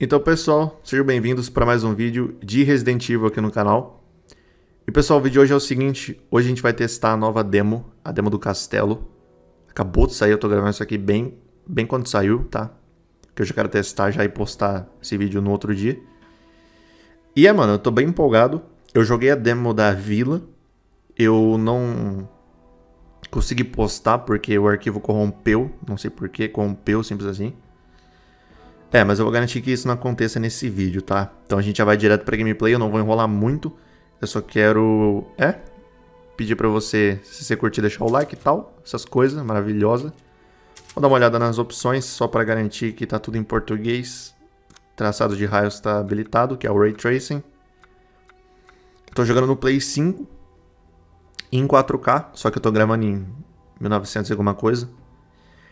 Então pessoal, sejam bem-vindos para mais um vídeo de Resident Evil aqui no canal. E pessoal, o vídeo de hoje é o seguinte, hoje a gente vai testar a nova demo, a demo do castelo. Acabou de sair, eu tô gravando isso aqui bem, bem quando saiu, tá? Porque eu já quero testar já e postar esse vídeo no outro dia. E é, mano, eu tô bem empolgado. Eu joguei a demo da Vila. Eu não consegui postar porque o arquivo corrompeu, não sei porquê, corrompeu, simples assim. É, mas eu vou garantir que isso não aconteça nesse vídeo, tá? Então a gente já vai direto pra gameplay, eu não vou enrolar muito. Eu só quero... é? Pedir pra você, se você curtir, deixar o like e tal. Essas coisas, maravilhosa. Vou dar uma olhada nas opções, só pra garantir que tá tudo em português. Traçado de raios está habilitado, que é o Ray Tracing. Estou jogando no Play 5 em 4K, só que eu estou gravando em 1900 e alguma coisa.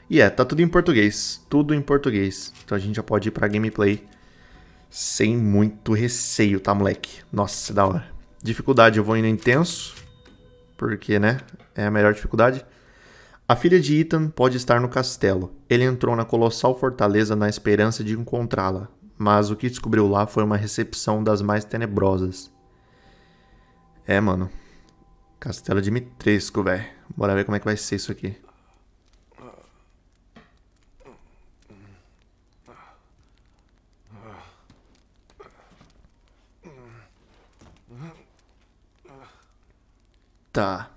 E é, tá tudo em português, tudo em português. Então a gente já pode ir pra gameplay sem muito receio, tá, moleque? Nossa, da hora. Dificuldade eu vou indo intenso, porque, né, é a melhor dificuldade. A filha de Ethan pode estar no castelo. Ele entrou na colossal fortaleza na esperança de encontrá-la, mas o que descobriu lá foi uma recepção das mais tenebrosas. É, mano. Castelo de Mitresco, velho. Bora ver como é que vai ser isso aqui. Tá.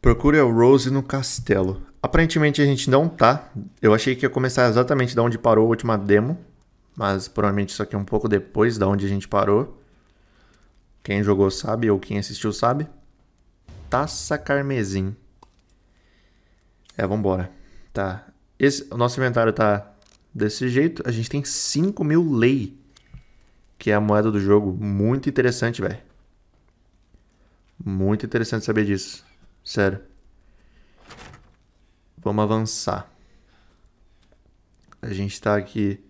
Procure a Rose no castelo. Aparentemente a gente não tá. Eu achei que ia começar exatamente da onde parou a última demo. Mas provavelmente isso aqui é um pouco depois da onde a gente parou. Quem jogou sabe ou quem assistiu sabe. Taça Carmesim. É, vambora. Tá. Esse, o nosso inventário tá desse jeito. A gente tem 5 mil lei. Que é a moeda do jogo. Muito interessante, velho. Muito interessante saber disso. Sério. Vamos avançar. A gente está aqui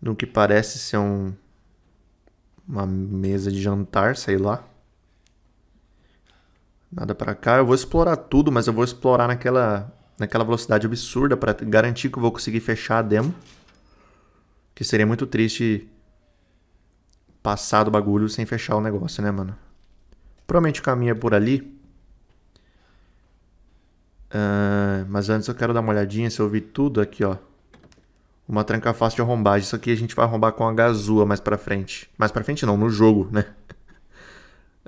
no que parece ser um, uma mesa de jantar, sei lá. Nada para cá. Eu vou explorar tudo, mas eu vou explorar naquela, naquela velocidade absurda para garantir que eu vou conseguir fechar a demo. Que seria muito triste passar do bagulho sem fechar o negócio, né, mano? Provavelmente o caminho é por ali. Uh, mas antes eu quero dar uma olhadinha se eu vi tudo aqui, ó. Uma tranca fácil de arrombagem. Isso aqui a gente vai arrombar com a gazua mais pra frente. Mais pra frente não, no jogo, né?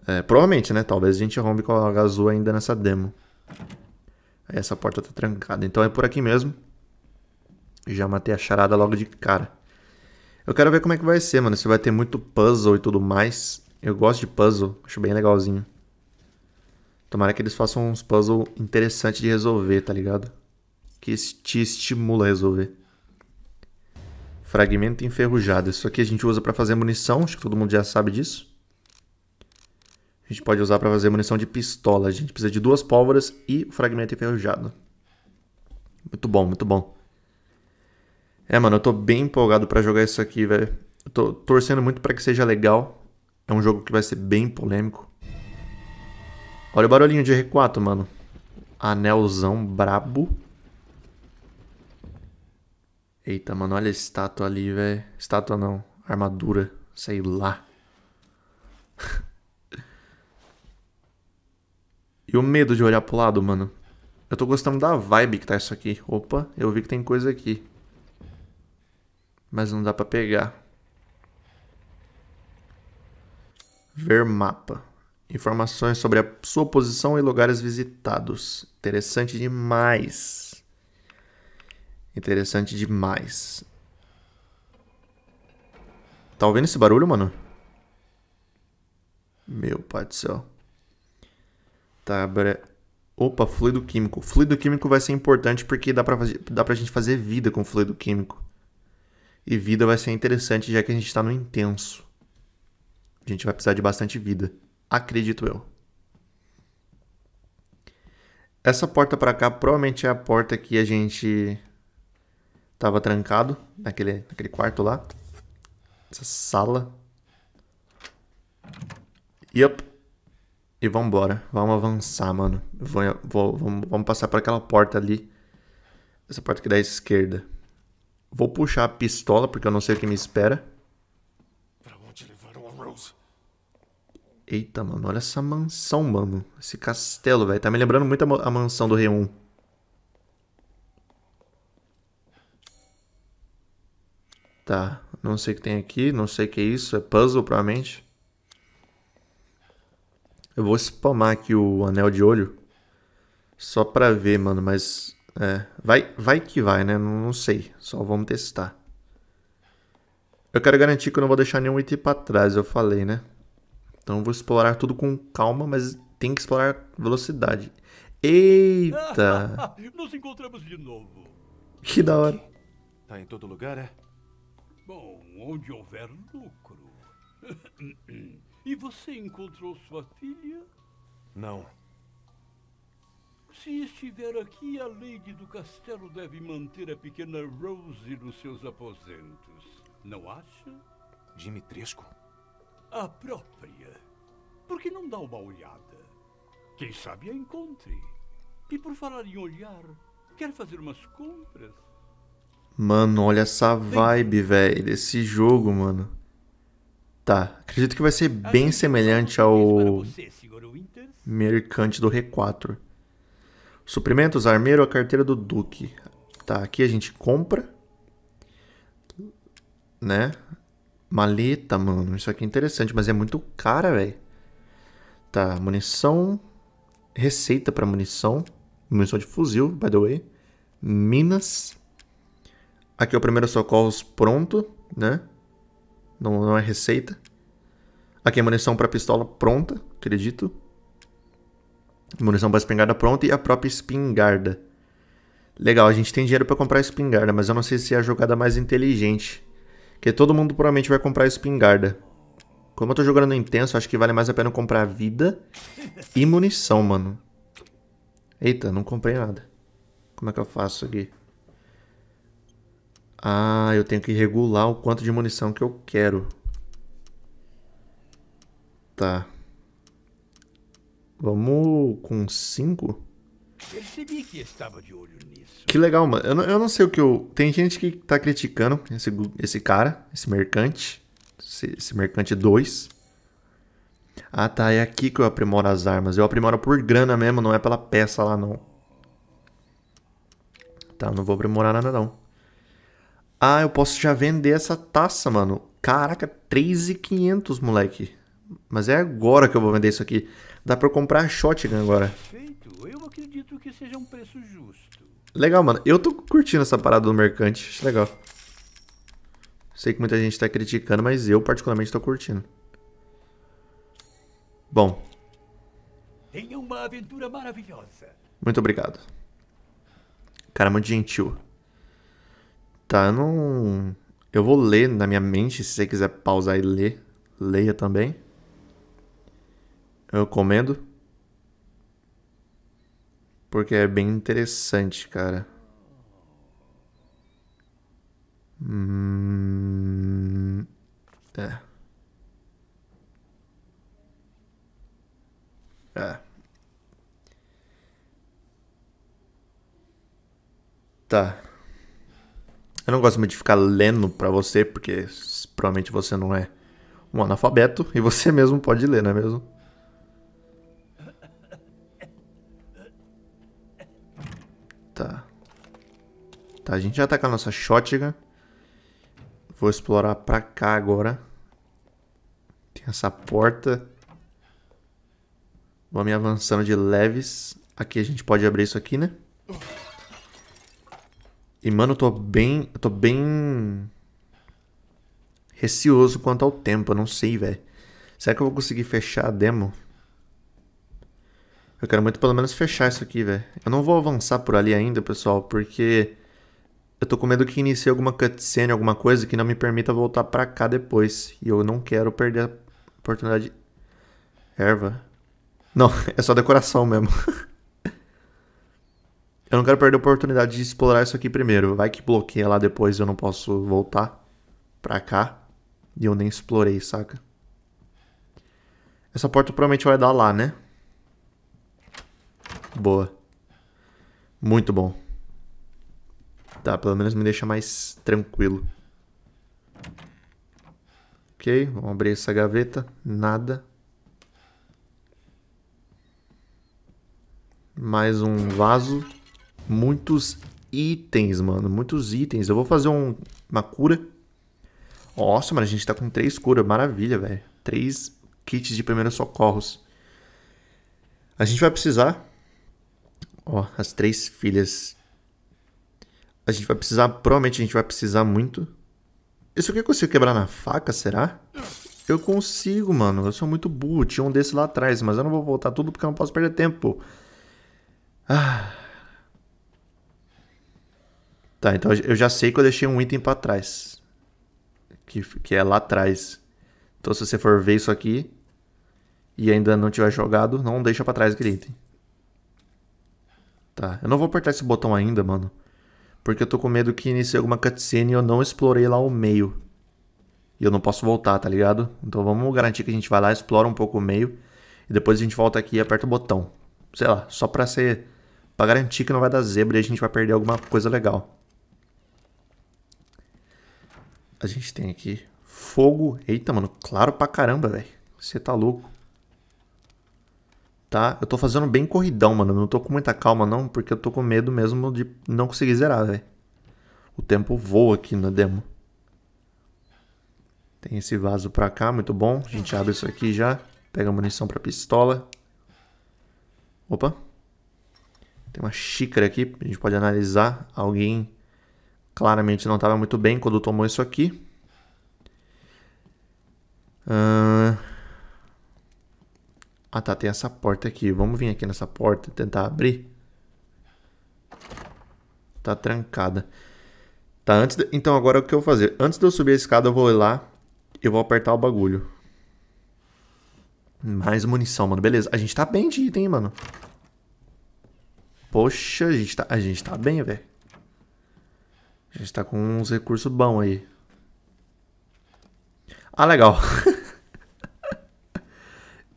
É, provavelmente, né? Talvez a gente arrombe com a gazua ainda nessa demo. Aí essa porta tá trancada. Então é por aqui mesmo. Já matei a charada logo de cara. Eu quero ver como é que vai ser, mano. Se vai ter muito puzzle e tudo mais. Eu gosto de puzzle, acho bem legalzinho. Tomara que eles façam uns puzzles interessantes de resolver, tá ligado? Que te estimula a resolver. Fragmento enferrujado. Isso aqui a gente usa para fazer munição, acho que todo mundo já sabe disso. A gente pode usar para fazer munição de pistola. A gente precisa de duas pólvoras e o fragmento enferrujado. Muito bom, muito bom. É, mano, eu tô bem empolgado para jogar isso aqui, velho. tô torcendo muito para que seja legal. É um jogo que vai ser bem polêmico. Olha o barulhinho de R4, mano. Anelzão brabo. Eita, mano, olha a estátua ali, velho. Estátua não, armadura, sei lá. e o medo de olhar pro lado, mano. Eu tô gostando da vibe que tá isso aqui. Opa, eu vi que tem coisa aqui. Mas não dá pra pegar. Ver mapa. Informações sobre a sua posição e lugares visitados. Interessante demais. Interessante demais. Tá ouvindo esse barulho, mano? Meu pai do céu. Tá, bre... Opa, fluido químico. Fluido químico vai ser importante porque dá pra, fazer, dá pra gente fazer vida com fluido químico. E vida vai ser interessante já que a gente tá no intenso. A gente vai precisar de bastante vida, acredito eu. Essa porta para cá provavelmente é a porta que a gente tava trancado, naquele, naquele quarto lá. Essa sala. Yup. E vambora. Vamos avançar, mano. Vou, vou, vamos, vamos passar por aquela porta ali. Essa porta que dá esquerda. Vou puxar a pistola, porque eu não sei o que me espera. Eita, mano, olha essa mansão, mano. Esse castelo, velho. Tá me lembrando muito a, mansão do Rei 1. Tá, não sei o que tem aqui, não sei o que é isso. É puzzle, provavelmente. Eu vou spamar aqui o anel de olho. Só pra ver, mano, mas... É, vai, vai que vai, né? Não, não sei. Só vamos testar. Eu quero garantir que eu não vou deixar nenhum item pra trás, eu falei, né? Então eu vou explorar tudo com calma, mas tem que explorar velocidade. Eita! Nos encontramos de novo. Que da hora. Tá em todo lugar, é? Bom, onde houver lucro. e você encontrou sua filha? Não. Se estiver aqui, a Lady do Castelo deve manter a pequena Rose nos seus aposentos. Não acha? Dimitrescu? a própria. Por que não dá uma olhada? Quem sabe a encontre. E por falar em olhar, quer fazer umas compras? Mano, olha essa vibe, velho, desse jogo, mano. Tá, acredito que vai ser bem semelhante ao Mercante do R4. Suprimentos, armeiro, a carteira do Duque. Tá, aqui a gente compra, né? Maleta, mano. Isso aqui é interessante, mas é muito cara, velho. Tá, munição. Receita para munição. Munição de fuzil, by the way. Minas. Aqui é o primeiro socorros pronto, né? Não, não é receita. Aqui é munição para pistola pronta, acredito. Munição para espingarda pronta e a própria espingarda. Legal, a gente tem dinheiro para comprar espingarda, mas eu não sei se é a jogada mais inteligente. Porque todo mundo provavelmente vai comprar espingarda. Como eu tô jogando no intenso, acho que vale mais a pena comprar vida e munição, mano. Eita, não comprei nada. Como é que eu faço aqui? Ah, eu tenho que regular o quanto de munição que eu quero. Tá. Vamos com 5? Percebi que estava de olho nisso. Que legal, mano. Eu não, eu não sei o que eu. Tem gente que tá criticando esse, esse cara, esse mercante. Esse, esse mercante 2. Ah, tá. É aqui que eu aprimoro as armas. Eu aprimoro por grana mesmo, não é pela peça lá, não. Tá, não vou aprimorar nada, não. Ah, eu posso já vender essa taça, mano. Caraca, 3,500, moleque. Mas é agora que eu vou vender isso aqui. Dá pra eu comprar a shotgun agora. Perfeito seja um preço justo. Legal, mano. Eu tô curtindo essa parada do mercante. Acho legal. Sei que muita gente tá criticando, mas eu particularmente tô curtindo. Bom. Tenha uma aventura maravilhosa. Muito obrigado. Cara, muito gentil. Tá, eu não. Eu vou ler na minha mente. Se você quiser pausar e ler, leia também. Eu comendo. Porque é bem interessante, cara. Hum... É. É. Tá. Eu não gosto muito de ficar lendo para você, porque provavelmente você não é um analfabeto e você mesmo pode ler, não é mesmo? Tá, a gente já tá com a nossa shotgun. Vou explorar pra cá agora. Tem essa porta. Vou me avançando de leves. Aqui a gente pode abrir isso aqui, né? E, mano, eu tô bem... Eu tô bem... Recioso quanto ao tempo, eu não sei, velho. Será que eu vou conseguir fechar a demo? Eu quero muito pelo menos fechar isso aqui, velho. Eu não vou avançar por ali ainda, pessoal, porque... Eu tô com medo que inicie alguma cutscene, alguma coisa que não me permita voltar pra cá depois. E eu não quero perder a oportunidade. Erva? Não, é só decoração mesmo. eu não quero perder a oportunidade de explorar isso aqui primeiro. Vai que bloqueia lá depois eu não posso voltar pra cá. E eu nem explorei, saca? Essa porta provavelmente vai dar lá, né? Boa. Muito bom. Tá, pelo menos me deixa mais tranquilo. Ok, vamos abrir essa gaveta. Nada. Mais um vaso. Muitos itens, mano. Muitos itens. Eu vou fazer um, uma cura. Nossa, mano, a gente tá com três curas. Maravilha, velho. Três kits de primeiros socorros. A gente vai precisar... Ó, as três filhas a gente vai precisar, provavelmente a gente vai precisar muito. Isso aqui eu consigo quebrar na faca, será? Eu consigo, mano. Eu sou muito burro. Tinha um desse lá atrás, mas eu não vou voltar tudo porque eu não posso perder tempo. Ah. Tá, então eu já sei que eu deixei um item pra trás. Que, que é lá atrás. Então se você for ver isso aqui e ainda não tiver jogado, não deixa pra trás aquele item. Tá, eu não vou apertar esse botão ainda, mano porque eu tô com medo que inicie alguma cutscene e eu não explorei lá o meio. E eu não posso voltar, tá ligado? Então vamos garantir que a gente vai lá, explora um pouco o meio e depois a gente volta aqui e aperta o botão. Sei lá, só pra ser. pra garantir que não vai dar zebra e a gente vai perder alguma coisa legal. A gente tem aqui fogo. Eita, mano, claro pra caramba, velho. Você tá louco tá? Eu tô fazendo bem corridão, mano. Não tô com muita calma, não, porque eu tô com medo mesmo de não conseguir zerar, velho. O tempo voa aqui na demo. Tem esse vaso pra cá, muito bom. A gente abre isso aqui já. Pega munição pra pistola. Opa. Tem uma xícara aqui, a gente pode analisar. Alguém claramente não estava muito bem quando tomou isso aqui. Uh, ah tá, tem essa porta aqui. Vamos vir aqui nessa porta tentar abrir. Tá trancada. Tá, antes de... Então agora o que eu vou fazer? Antes de eu subir a escada, eu vou ir lá e vou apertar o bagulho. Mais munição, mano. Beleza. A gente tá bem de item, hein, mano. Poxa, a gente tá, a gente tá bem, velho. A gente tá com uns recursos bons aí. Ah, legal.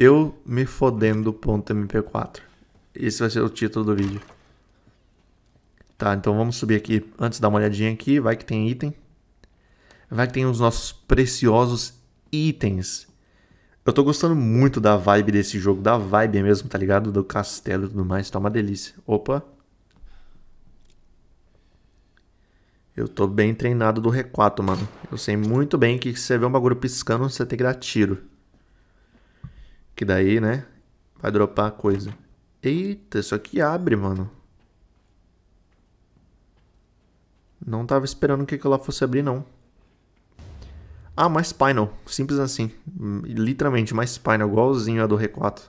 Eu me fodendo.mp4. Esse vai ser o título do vídeo. Tá, então vamos subir aqui. Antes, dá uma olhadinha aqui. Vai que tem item. Vai que tem os nossos preciosos itens. Eu tô gostando muito da vibe desse jogo. Da vibe mesmo, tá ligado? Do castelo e tudo mais. Tá uma delícia. Opa. Eu tô bem treinado do R4, mano. Eu sei muito bem que se você vê um bagulho piscando, você tem que dar tiro. Que daí, né? Vai dropar a coisa. Eita, isso aqui abre, mano. Não tava esperando que aquilo lá fosse abrir, não. Ah, mais Spinal. Simples assim. Literalmente, mais Spinal. Igualzinho a do R4.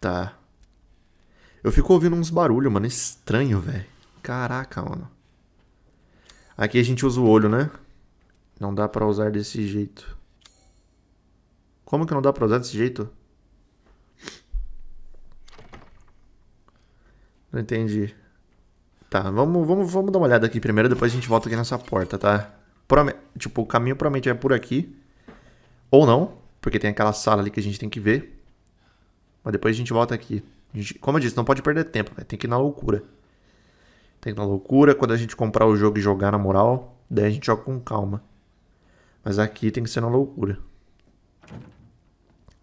Tá. Eu fico ouvindo uns barulhos, mano. Estranho, velho. Caraca, mano. Aqui a gente usa o olho, né? Não dá pra usar desse jeito. Como que não dá pra usar desse jeito? Não entendi. Tá, vamos, vamos, vamos dar uma olhada aqui primeiro, depois a gente volta aqui nessa porta, tá? Prome tipo, o caminho provavelmente é por aqui. Ou não, porque tem aquela sala ali que a gente tem que ver. Mas depois a gente volta aqui. Gente, como eu disse, não pode perder tempo, tem que ir na loucura. Tem que ir na loucura, quando a gente comprar o jogo e jogar na moral, daí a gente joga com calma. Mas aqui tem que ser na loucura.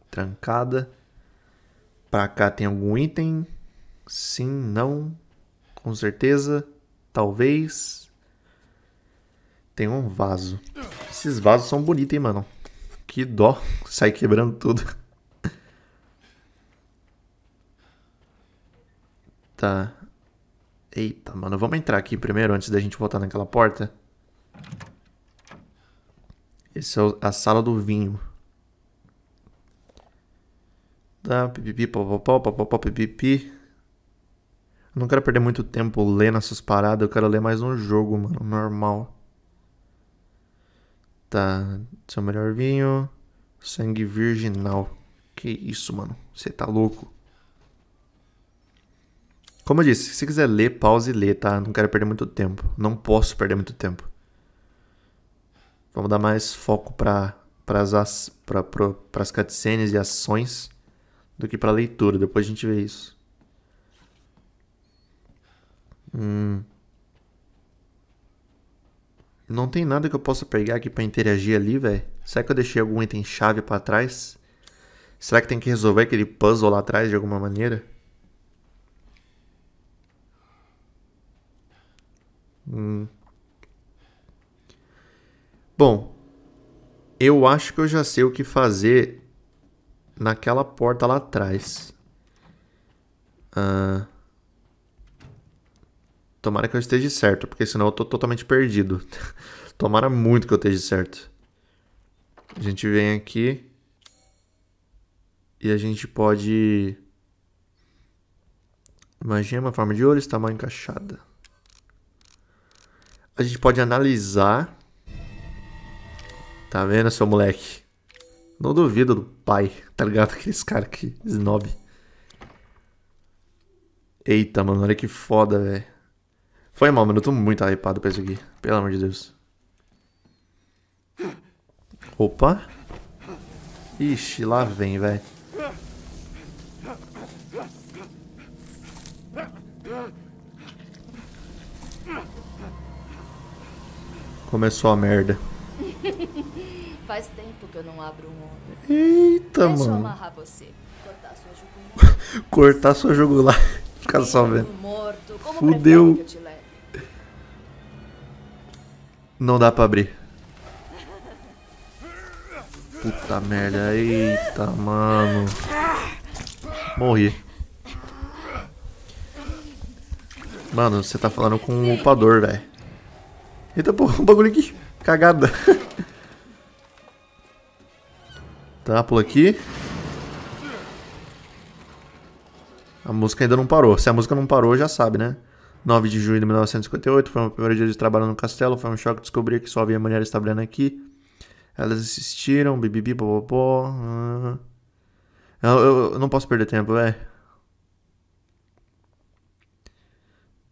Trancada. Pra cá tem algum item? Sim, não. Com certeza. Talvez. Tem um vaso. Esses vasos são bonitos, hein, mano? Que dó. Sai quebrando tudo. Tá. Eita, mano. Vamos entrar aqui primeiro antes da gente voltar naquela porta. Essa é a sala do vinho. Tá, pipipi, popopó, popopó, pipipi. Não quero perder muito tempo lendo essas paradas, eu quero ler mais um jogo, mano, normal. Tá, seu melhor vinho, sangue virginal. Que isso, mano, você tá louco. Como eu disse, se quiser ler, pause e lê, tá? Não quero perder muito tempo, não posso perder muito tempo. Vamos dar mais foco para as pra, pra, cutscenes e ações do que para leitura. Depois a gente vê isso. Hum. Não tem nada que eu possa pegar aqui para interagir ali, velho. Será que eu deixei algum item chave para trás? Será que tem que resolver aquele puzzle lá atrás de alguma maneira? Hum. Bom, eu acho que eu já sei o que fazer naquela porta lá atrás. Ah, tomara que eu esteja certo, porque senão eu tô totalmente perdido. tomara muito que eu esteja certo. A gente vem aqui e a gente pode. Imagina uma forma de olho está mal encaixada. A gente pode analisar. Tá vendo, seu moleque? Não duvido do pai, tá ligado? Aqueles caras que snob. Eita, mano, olha que foda, velho. Foi mal, mano, eu tô muito hypado pra isso aqui. Pelo amor de Deus. Opa. Ixi, lá vem, velho. Começou a merda. Faz tempo que eu não abro um ombro. Eita, Deixa mano. Deixa eu amarrar você. Cortar sua jugular. Cortar sua jugular. Ficar só vendo. Morto, como Fudeu. Não dá pra abrir. Puta merda. Eita, mano. Morri. Mano, você tá falando com um upador, velho. Eita, porra, um bagulho aqui. Cagada. Tá aqui. A música ainda não parou. Se a música não parou, já sabe, né? 9 de junho de 1958 foi o meu primeiro dia de trabalho no castelo. Foi um choque descobrir que só havia mulher estabelecendo aqui. Elas insistiram, bibibi, bobobó. Eu, eu, eu não posso perder tempo, velho.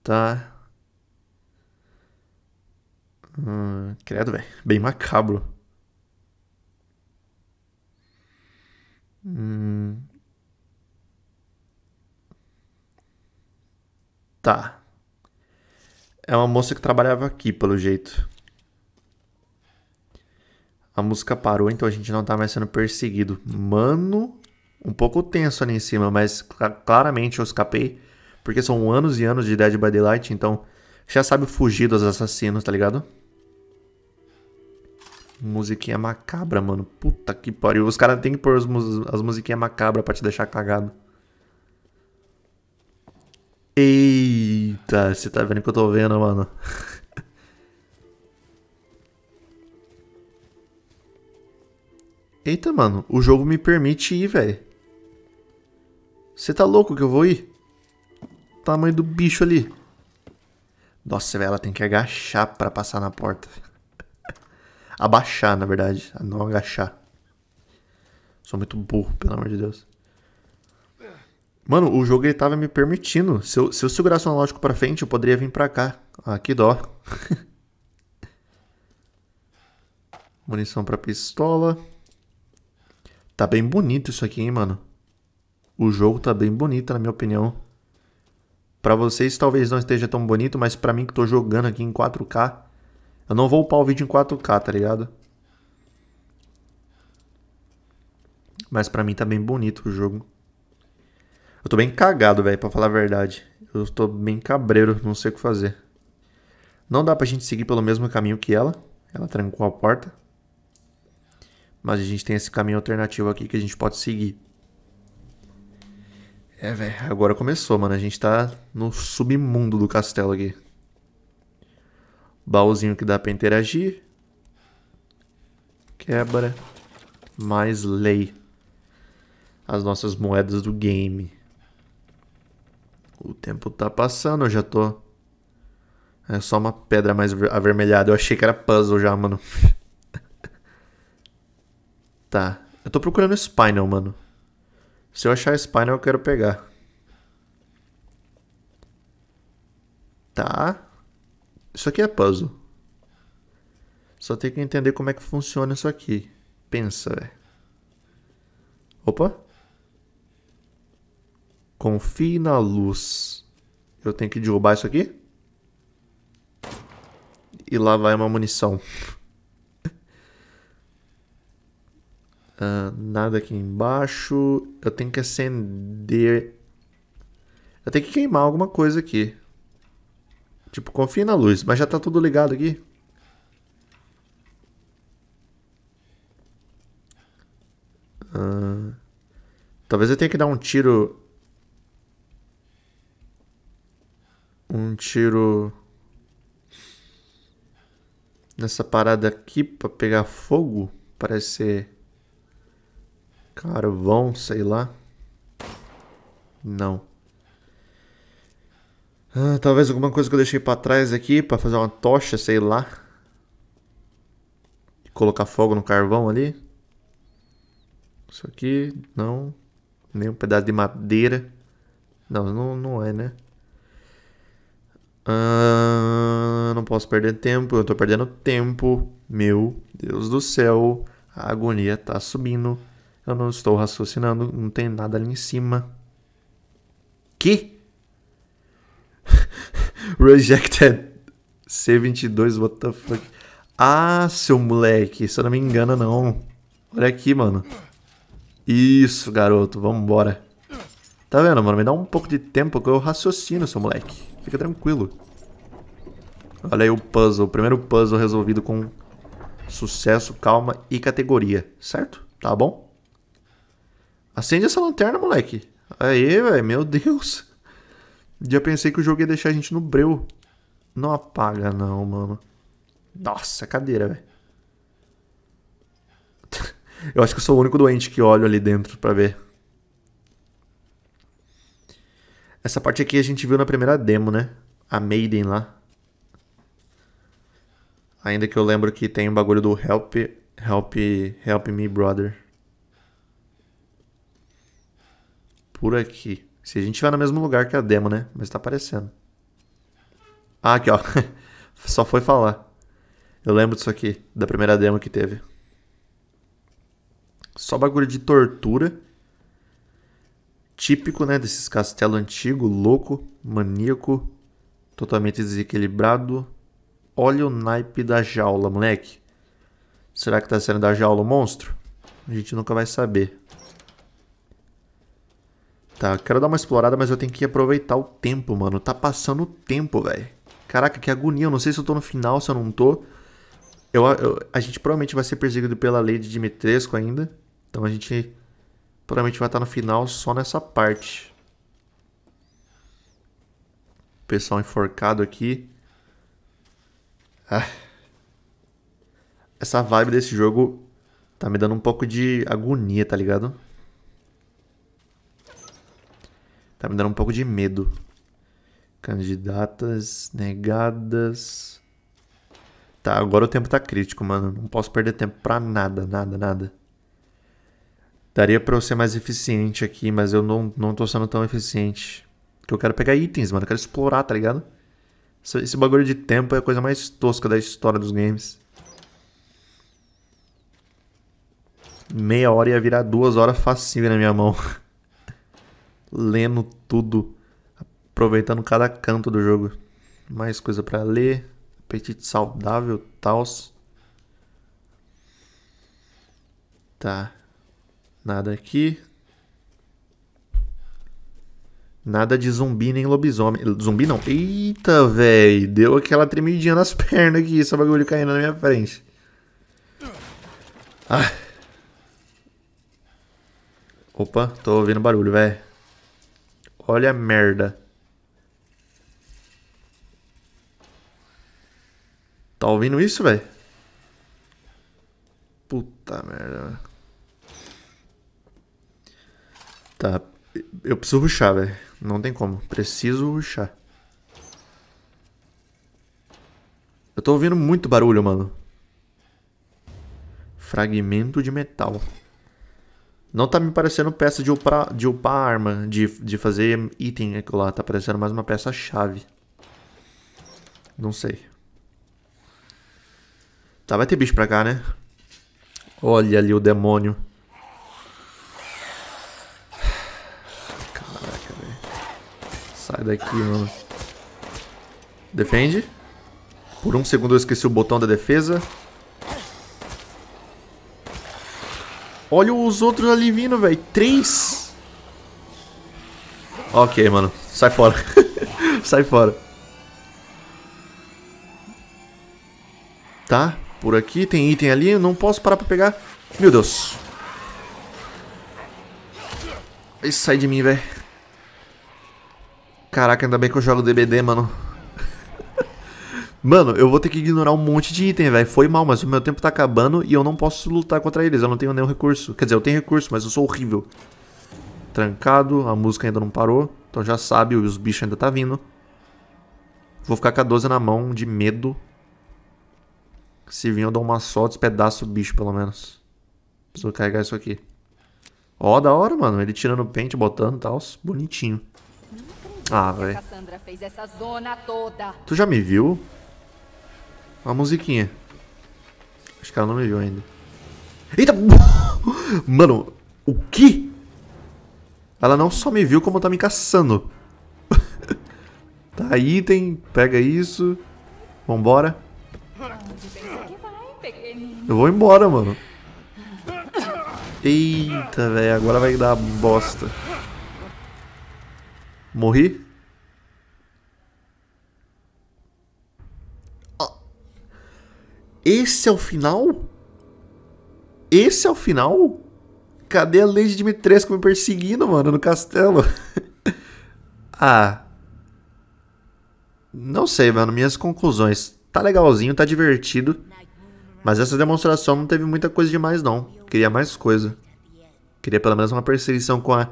Tá. Hum, credo, velho. Bem macabro. Hum. Tá. É uma moça que trabalhava aqui, pelo jeito. A música parou, então a gente não tá mais sendo perseguido. Mano, um pouco tenso ali em cima, mas claramente eu escapei. Porque são anos e anos de Dead by Daylight, então já sabe fugir dos assassinos, tá ligado? Musiquinha macabra, mano. Puta que pariu. Os caras têm que pôr as, as musiquinhas macabras pra te deixar cagado. Eita, você tá vendo que eu tô vendo, mano. Eita, mano, o jogo me permite ir, velho. Você tá louco que eu vou ir? Tamanho do bicho ali. Nossa, velho, ela tem que agachar pra passar na porta. Abaixar, na verdade. não agachar. Sou muito burro, pelo amor de Deus. Mano, o jogo ele tava me permitindo. Se eu, se eu segurasse o analógico pra frente, eu poderia vir pra cá. Ah, que dó. Munição pra pistola. Tá bem bonito isso aqui, hein, mano. O jogo tá bem bonito, na minha opinião. Pra vocês talvez não esteja tão bonito, mas pra mim que tô jogando aqui em 4K, eu não vou upar o vídeo em 4K, tá ligado? Mas pra mim tá bem bonito o jogo. Eu tô bem cagado, velho, pra falar a verdade. Eu tô bem cabreiro, não sei o que fazer. Não dá pra gente seguir pelo mesmo caminho que ela. Ela trancou a porta. Mas a gente tem esse caminho alternativo aqui que a gente pode seguir. É, velho, agora começou, mano. A gente tá no submundo do castelo aqui. Baúzinho que dá pra interagir. Quebra. Mais lei. As nossas moedas do game. O tempo tá passando, eu já tô... É só uma pedra mais avermelhada. Eu achei que era puzzle já, mano. tá. Eu tô procurando Spinal, mano. Se eu achar Spinal, eu quero pegar. Tá. Isso aqui é puzzle. Só tem que entender como é que funciona isso aqui. Pensa, velho. Opa. Confie na luz. Eu tenho que derrubar isso aqui? E lá vai uma munição. uh, nada aqui embaixo. Eu tenho que acender... Eu tenho que queimar alguma coisa aqui. Tipo, confia na luz, mas já tá tudo ligado aqui. Ah, talvez eu tenha que dar um tiro... Um tiro... Nessa parada aqui pra pegar fogo. Parece ser... Carvão, sei lá. Não. Ah, talvez alguma coisa que eu deixei pra trás aqui, pra fazer uma tocha, sei lá. E colocar fogo no carvão ali. Isso aqui, não. Nem um pedaço de madeira. Não, não, não é, né? Ah, não posso perder tempo, eu tô perdendo tempo. Meu Deus do céu, a agonia tá subindo. Eu não estou raciocinando, não tem nada ali em cima. Que? Rejected C22, what the fuck? Ah, seu moleque, você não me engana não. Olha aqui, mano. Isso, garoto, vambora. Tá vendo, mano? Me dá um pouco de tempo que eu raciocino, seu moleque. Fica tranquilo. Olha aí o puzzle. Primeiro puzzle resolvido com sucesso, calma e categoria. Certo? Tá bom? Acende essa lanterna, moleque. Aí, velho. Meu Deus. Já pensei que o jogo ia deixar a gente no breu. Não apaga não, mano. Nossa, é cadeira, velho. eu acho que eu sou o único doente que olho ali dentro para ver. Essa parte aqui a gente viu na primeira demo, né? A Maiden lá. Ainda que eu lembro que tem o um bagulho do Help, Help, Help Me Brother. Por aqui. Se a gente vai no mesmo lugar que a demo, né? Mas tá aparecendo. Ah, aqui, ó. Só foi falar. Eu lembro disso aqui, da primeira demo que teve. Só bagulho de tortura. Típico, né? Desses castelo antigo, louco, maníaco, totalmente desequilibrado. Olha o naipe da jaula, moleque. Será que tá saindo da jaula o monstro? A gente nunca vai saber. Tá, quero dar uma explorada, mas eu tenho que aproveitar o tempo, mano. Tá passando o tempo, velho. Caraca, que agonia. Eu não sei se eu tô no final, se eu não tô. Eu, eu, a gente provavelmente vai ser perseguido pela Lady Dimitrescu ainda. Então a gente provavelmente vai estar tá no final só nessa parte. Pessoal enforcado aqui. Ah. Essa vibe desse jogo tá me dando um pouco de agonia, tá ligado? Tá me dando um pouco de medo. Candidatas negadas. Tá, agora o tempo tá crítico, mano. Não posso perder tempo pra nada, nada, nada. Daria pra eu ser mais eficiente aqui, mas eu não, não tô sendo tão eficiente. Porque eu quero pegar itens, mano. Eu quero explorar, tá ligado? Esse, esse bagulho de tempo é a coisa mais tosca da história dos games. Meia hora ia virar duas horas facinho na minha mão. lendo tudo, aproveitando cada canto do jogo. Mais coisa para ler, apetite saudável, tals. Tá. Nada aqui. Nada de zumbi nem lobisomem. Zumbi não. Eita, velho. Deu aquela tremidinha nas pernas aqui. Esse bagulho caindo na minha frente. Ah. Opa, tô ouvindo barulho, velho. Olha a merda. Tá ouvindo isso, velho? Puta merda, Tá. Eu preciso ruxar, velho. Não tem como. Preciso ruxar. Eu tô ouvindo muito barulho, mano. Fragmento de metal. Não tá me parecendo peça de upar, de upar arma, de, de fazer item aquilo lá. Tá parecendo mais uma peça-chave. Não sei. Tá, vai ter bicho pra cá, né? Olha ali o demônio. Caraca, velho. Sai daqui, mano. Defende. Por um segundo eu esqueci o botão da defesa. Olha os outros ali vindo, velho. Três. Ok, mano. Sai fora. Sai fora. Tá. Por aqui tem item ali. Não posso parar pra pegar. Meu Deus. sai de mim, velho. Caraca, ainda bem que eu jogo DBD, mano. Mano, eu vou ter que ignorar um monte de item, velho. Foi mal, mas o meu tempo tá acabando e eu não posso lutar contra eles. Eu não tenho nenhum recurso. Quer dizer, eu tenho recurso, mas eu sou horrível. Trancado, a música ainda não parou. Então já sabe, os bichos ainda tá vindo. Vou ficar com a 12 na mão, de medo. Se vir eu dou uma só, despedaço o bicho, pelo menos. Preciso carregar isso aqui. Ó, da hora, mano. Ele tirando o pente, botando e tal. Bonitinho. Ah, velho. Tu já me viu? Uma musiquinha. Acho que ela não me viu ainda. Eita! Mano, o que? Ela não só me viu, como tá me caçando. tá, item. Pega isso. Vambora. Eu vou embora, mano. Eita, velho. Agora vai dar bosta. Morri? Esse é o final? Esse é o final? Cadê a Lady Dimitrescu me perseguindo, mano, no castelo? ah. Não sei, mano. Minhas conclusões. Tá legalzinho, tá divertido. Mas essa demonstração não teve muita coisa demais, não. Queria mais coisa. Queria pelo menos uma perseguição com a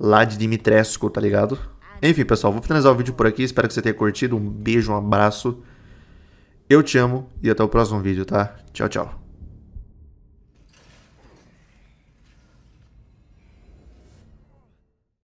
Lady Dimitrescu, tá ligado? Enfim, pessoal, vou finalizar o vídeo por aqui. Espero que você tenha curtido. Um beijo, um abraço. Eu te amo e até o próximo vídeo, tá? Tchau, tchau.